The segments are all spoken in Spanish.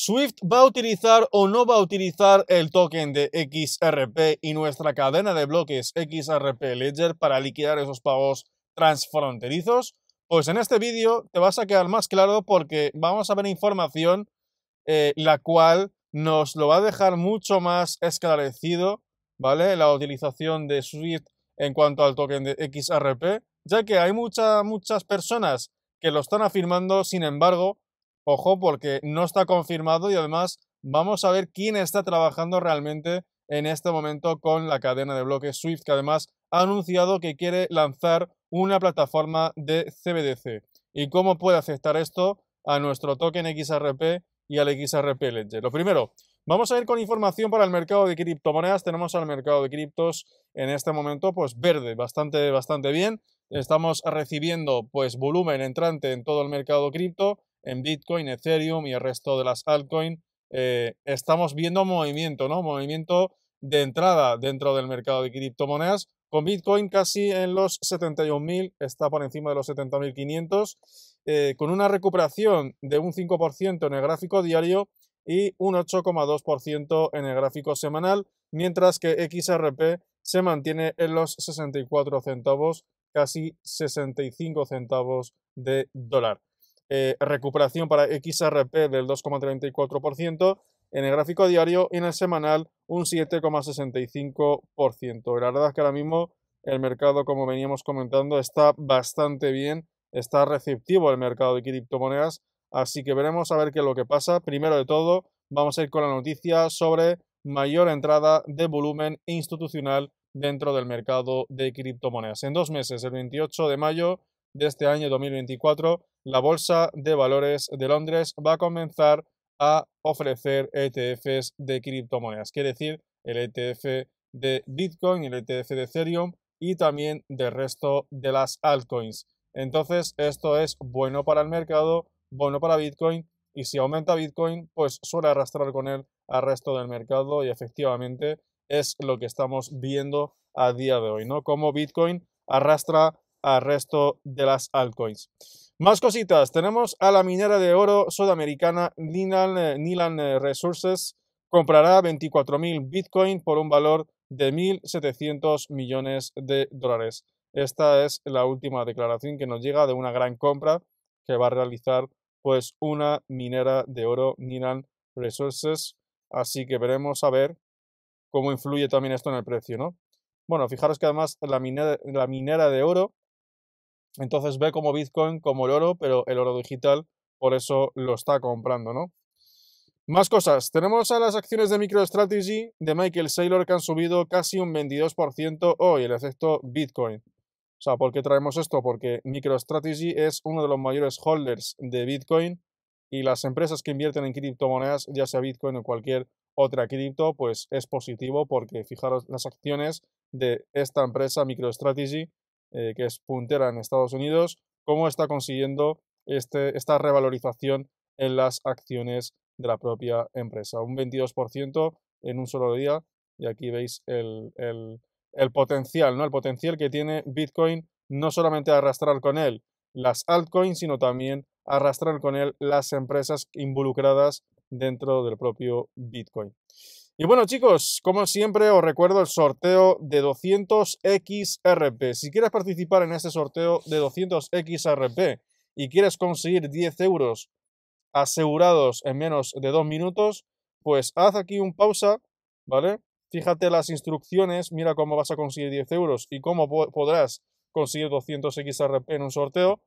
Swift va a utilizar o no va a utilizar el token de XRP y nuestra cadena de bloques XRP Ledger para liquidar esos pagos transfronterizos? Pues en este vídeo te vas a quedar más claro porque vamos a ver información eh, la cual nos lo va a dejar mucho más esclarecido, ¿vale? La utilización de Swift en cuanto al token de XRP, ya que hay muchas, muchas personas que lo están afirmando, sin embargo, Ojo, porque no está confirmado y además vamos a ver quién está trabajando realmente en este momento con la cadena de bloques Swift, que además ha anunciado que quiere lanzar una plataforma de CBDC. ¿Y cómo puede afectar esto a nuestro token XRP y al XRP Ledger? Lo primero, vamos a ir con información para el mercado de criptomonedas. Tenemos al mercado de criptos en este momento pues verde, bastante, bastante bien. Estamos recibiendo pues volumen entrante en todo el mercado cripto en Bitcoin, Ethereum y el resto de las altcoins, eh, estamos viendo movimiento, ¿no? Movimiento de entrada dentro del mercado de criptomonedas, con Bitcoin casi en los 71.000, está por encima de los 70.500, eh, con una recuperación de un 5% en el gráfico diario y un 8,2% en el gráfico semanal, mientras que XRP se mantiene en los 64 centavos, casi 65 centavos de dólar. Eh, recuperación para XRP del 2,34% en el gráfico diario y en el semanal un 7,65%. La verdad es que ahora mismo el mercado, como veníamos comentando, está bastante bien, está receptivo el mercado de criptomonedas, así que veremos a ver qué es lo que pasa. Primero de todo, vamos a ir con la noticia sobre mayor entrada de volumen institucional dentro del mercado de criptomonedas. En dos meses, el 28 de mayo, de este año 2024, la Bolsa de Valores de Londres va a comenzar a ofrecer ETFs de criptomonedas, quiere decir el ETF de Bitcoin, el ETF de Ethereum y también del resto de las altcoins. Entonces, esto es bueno para el mercado, bueno para Bitcoin y si aumenta Bitcoin, pues suele arrastrar con él al resto del mercado y efectivamente es lo que estamos viendo a día de hoy, ¿no? Como Bitcoin arrastra al resto de las altcoins. Más cositas, tenemos a la minera de oro sudamericana Nilan, eh, eh, Resources, comprará 24.000 Bitcoin por un valor de 1.700 millones de dólares. Esta es la última declaración que nos llega de una gran compra que va a realizar pues una minera de oro Nilan Resources. Así que veremos a ver cómo influye también esto en el precio, ¿no? Bueno, fijaros que además la la minera de oro entonces ve como Bitcoin, como el oro, pero el oro digital, por eso lo está comprando, ¿no? Más cosas. Tenemos a las acciones de MicroStrategy de Michael Saylor que han subido casi un 22% hoy, el efecto Bitcoin. O sea, ¿por qué traemos esto? Porque MicroStrategy es uno de los mayores holders de Bitcoin y las empresas que invierten en criptomonedas, ya sea Bitcoin o cualquier otra cripto, pues es positivo porque fijaros las acciones de esta empresa MicroStrategy eh, que es puntera en Estados Unidos, cómo está consiguiendo este, esta revalorización en las acciones de la propia empresa. Un 22% en un solo día y aquí veis el, potencial, ¿no? El potencial que tiene Bitcoin no solamente arrastrar con él las altcoins, sino también arrastrar con él las empresas involucradas dentro del propio Bitcoin. Y bueno chicos, como siempre os recuerdo el sorteo de 200 XRP. Si quieres participar en este sorteo de 200 XRP y quieres conseguir 10 euros asegurados en menos de 2 minutos, pues haz aquí un pausa, ¿vale? Fíjate las instrucciones, mira cómo vas a conseguir 10 euros y cómo podrás conseguir 200 XRP en un sorteo.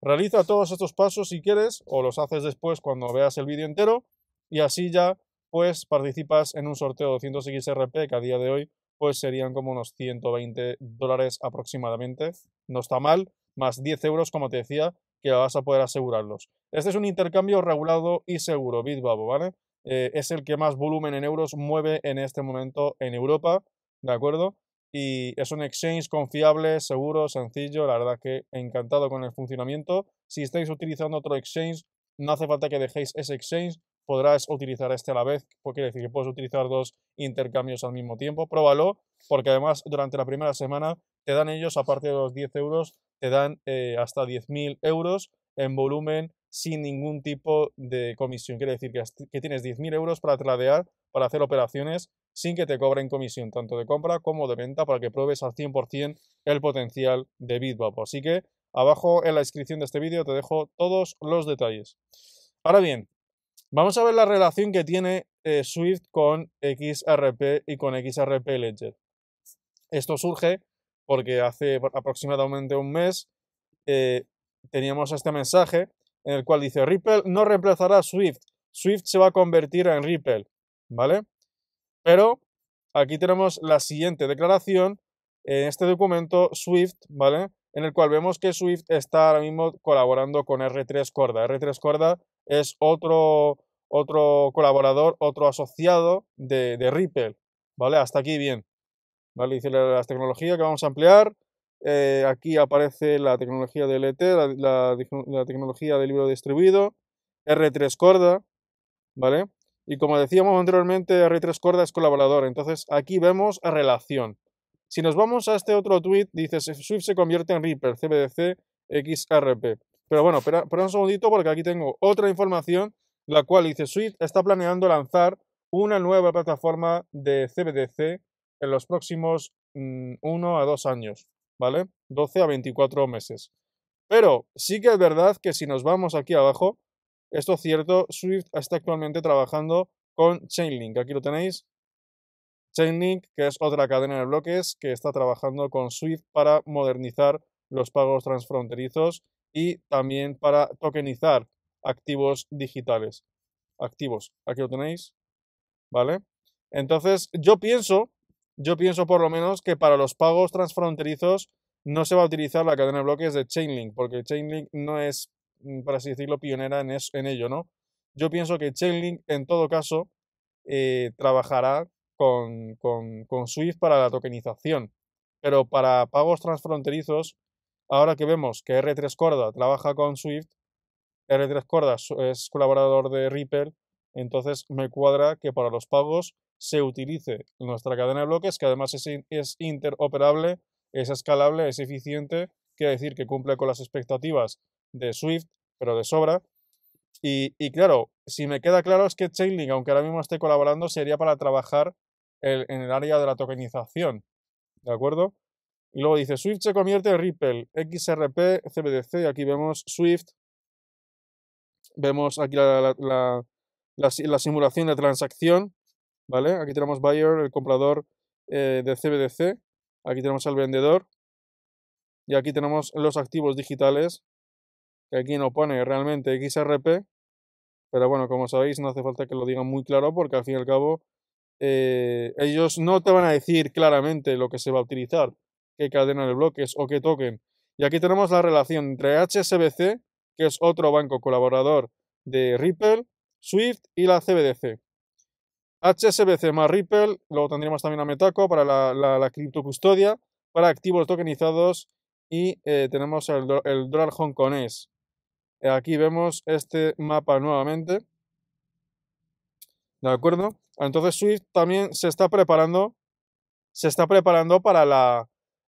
Realiza todos estos pasos si quieres o los haces después cuando veas el vídeo entero y así ya pues participas en un sorteo de 200 XRP, que a día de hoy pues serían como unos 120 dólares aproximadamente. No está mal, más 10 euros, como te decía, que vas a poder asegurarlos. Este es un intercambio regulado y seguro, Bitbabo, ¿vale? Eh, es el que más volumen en euros mueve en este momento en Europa, ¿de acuerdo? Y es un exchange confiable, seguro, sencillo, la verdad que encantado con el funcionamiento. Si estáis utilizando otro exchange, no hace falta que dejéis ese exchange, podrás utilizar este a la vez, pues quiere decir que puedes utilizar dos intercambios al mismo tiempo. Pruébalo, porque además durante la primera semana te dan ellos, aparte de los 10 euros, te dan eh, hasta 10.000 euros en volumen sin ningún tipo de comisión. Quiere decir que, tienes 10.000 euros para tradear, para hacer operaciones sin que te cobren comisión, tanto de compra como de venta, para que pruebes al 100% el potencial de por Así que abajo en la descripción de este vídeo te dejo todos los detalles. Ahora bien, Vamos a ver la relación que tiene eh, Swift con XRP y con XRP Ledger. Esto surge porque hace aproximadamente un mes eh, teníamos este mensaje en el cual dice Ripple no reemplazará a Swift, Swift se va a convertir en Ripple, ¿vale? Pero aquí tenemos la siguiente declaración en este documento Swift, ¿vale? En el cual vemos que Swift está ahora mismo colaborando con R3 Corda. R3 Corda es otro, otro colaborador, otro asociado de, Ripple. ¿Vale? Hasta aquí bien. ¿Vale? Dice las tecnologías que vamos a ampliar. Eh, aquí aparece la tecnología de e LT, la, tecnología de libro distribuido, R3 Corda, ¿vale? Y como decíamos anteriormente, R3 Corda es colaborador, entonces aquí vemos relación. Si nos vamos a este otro tweet, dice Swift se convierte en Ripple, CBDC, XRP. Pero bueno, espera, un segundito porque aquí tengo otra información, la cual dice Swift está planeando lanzar una nueva plataforma de CBDC en los próximos 1 mm, a 2 años, ¿vale? 12 a 24 meses. Pero sí que es verdad que si nos vamos aquí abajo, esto es cierto, Swift está actualmente trabajando con Chainlink. Aquí lo tenéis. Chainlink, que es otra cadena de bloques que está trabajando con Swift para modernizar los pagos transfronterizos y también para tokenizar activos digitales. Activos, aquí lo tenéis, ¿vale? Entonces, yo pienso, yo pienso por lo menos que para los pagos transfronterizos no se va a utilizar la cadena de bloques de Chainlink, porque Chainlink no es, mm, para así decirlo, pionera en, ello, ¿no? Yo pienso que Chainlink, en todo caso, eh, trabajará con, con, con Swift para la tokenización, pero para pagos transfronterizos Ahora que vemos que R3 Corda trabaja con Swift, R3 Corda es colaborador de Ripple, entonces me cuadra que para los pagos se utilice nuestra cadena de bloques, que además es, interoperable, es escalable, es eficiente, quiere decir que cumple con las expectativas de Swift, pero de sobra. Y, claro, si me queda claro es que Chainlink, aunque ahora mismo esté colaborando, sería para trabajar en el área de la tokenización. ¿De acuerdo? Y luego dice, Swift se convierte en Ripple, XRP, CBDC, aquí vemos Swift, vemos aquí la, simulación de transacción, ¿vale? Aquí tenemos buyer, el comprador eh, de CBDC, aquí tenemos al vendedor, y aquí tenemos los activos digitales, que aquí no pone realmente XRP, pero bueno, como sabéis, no hace falta que lo digan muy claro porque al fin y al cabo eh, ellos no te van a decir claramente lo que se va a utilizar que cadena de bloques o que token. Y aquí tenemos la relación entre HSBC, que es otro banco colaborador de Ripple, Swift y la CBDC. HSBC más Ripple, luego tendríamos también a Metaco para la, criptocustodia, para activos tokenizados y eh, tenemos el, el dólar hongkonés. Eh, aquí vemos este mapa nuevamente. ¿De acuerdo? Entonces Swift también se está preparando, se está preparando para la,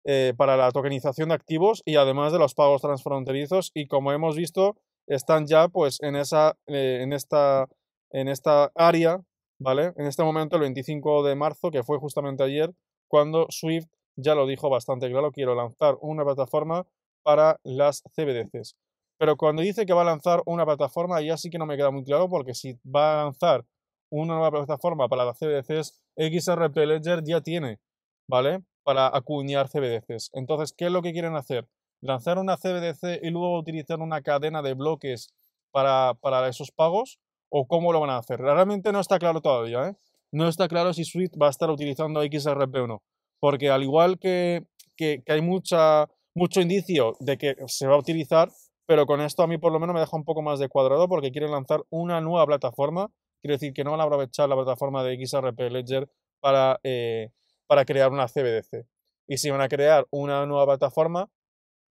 eh, para la tokenización de activos y además de los pagos transfronterizos y como hemos visto están ya pues en esa eh, en esta en esta área vale en este momento el 25 de marzo que fue justamente ayer cuando Swift ya lo dijo bastante claro quiero lanzar una plataforma para las CBDCs pero cuando dice que va a lanzar una plataforma ya sí que no me queda muy claro porque si va a lanzar una nueva plataforma para las CBDCs XRP Ledger ya tiene vale para acuñar CBDCs. Entonces, ¿qué es lo que quieren hacer? ¿Lanzar una CBDC y luego utilizar una cadena de bloques para, para esos pagos? ¿O cómo lo van a hacer? Realmente no está claro todavía. ¿eh? No está claro si Suite va a estar utilizando XRP 1 Porque al igual que, que, hay mucha, mucho indicio de que se va a utilizar, pero con esto a mí por lo menos me deja un poco más de cuadrado porque quieren lanzar una nueva plataforma. Quiere decir que no van a aprovechar la plataforma de XRP Ledger para eh, para crear una CBDC. Y si van a crear una nueva plataforma,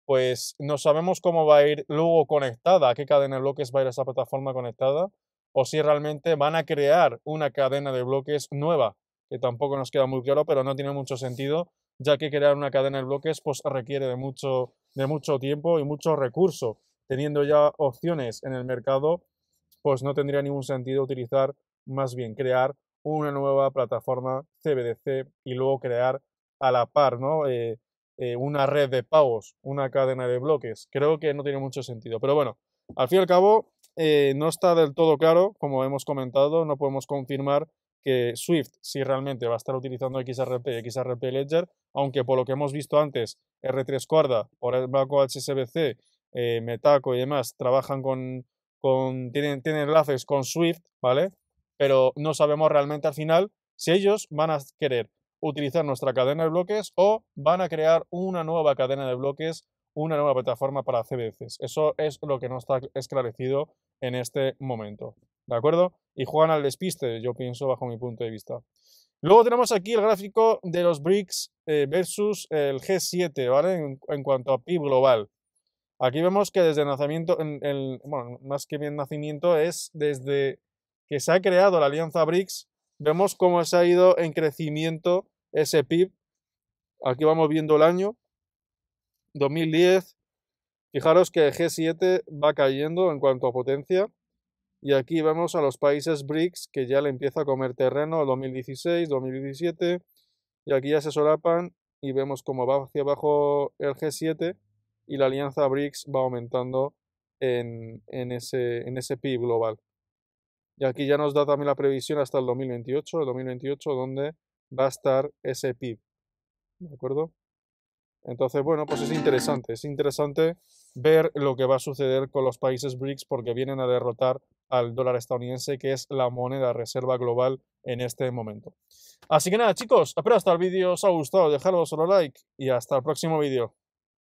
pues no sabemos cómo va a ir luego conectada, a qué cadena de bloques va a ir esa plataforma conectada, o si realmente van a crear una cadena de bloques nueva, que tampoco nos queda muy claro, pero no tiene mucho sentido, ya que crear una cadena de bloques pues, requiere de mucho, de mucho tiempo y mucho recurso. Teniendo ya opciones en el mercado, pues no tendría ningún sentido utilizar, más bien crear una nueva plataforma CBDC y luego crear a la par, ¿no? Eh, eh, una red de pagos, una cadena de bloques. Creo que no tiene mucho sentido. Pero bueno, al fin y al cabo, eh, no está del todo claro, como hemos comentado, no podemos confirmar que Swift si realmente va a estar utilizando XRP y XRP Ledger, aunque por lo que hemos visto antes, R3 Corda, por el banco HSBC, Metaco y demás trabajan con, con tienen, tienen enlaces con Swift, ¿vale? pero no sabemos realmente al final si ellos van a querer utilizar nuestra cadena de bloques o van a crear una nueva cadena de bloques, una nueva plataforma para CBDCs. Eso es lo que no está esclarecido en este momento. ¿De acuerdo? Y juegan al despiste, yo pienso, bajo mi punto de vista. Luego tenemos aquí el gráfico de los BRICS eh, versus el G7, ¿vale? En, cuanto a PIB global. Aquí vemos que desde el nacimiento, en, bueno, más que bien nacimiento, es desde que se ha creado la alianza BRICS, vemos cómo se ha ido en crecimiento ese PIB. Aquí vamos viendo el año 2010. Fijaros que el G7 va cayendo en cuanto a potencia. Y aquí vemos a los países BRICS que ya le empieza a comer terreno 2016, 2017. Y aquí ya se solapan y vemos cómo va hacia abajo el G7 y la alianza BRICS va aumentando en, en, ese, en ese PIB global. Y aquí ya nos da también la previsión hasta el 2028, el 2028 donde va a estar ese PIB. ¿De acuerdo? Entonces, bueno, pues es interesante, es interesante ver lo que va a suceder con los países BRICS porque vienen a derrotar al dólar estadounidense, que es la moneda reserva global en este momento. Así que nada, chicos, espero hasta el vídeo os ha gustado, dejaros solo like y hasta el próximo vídeo.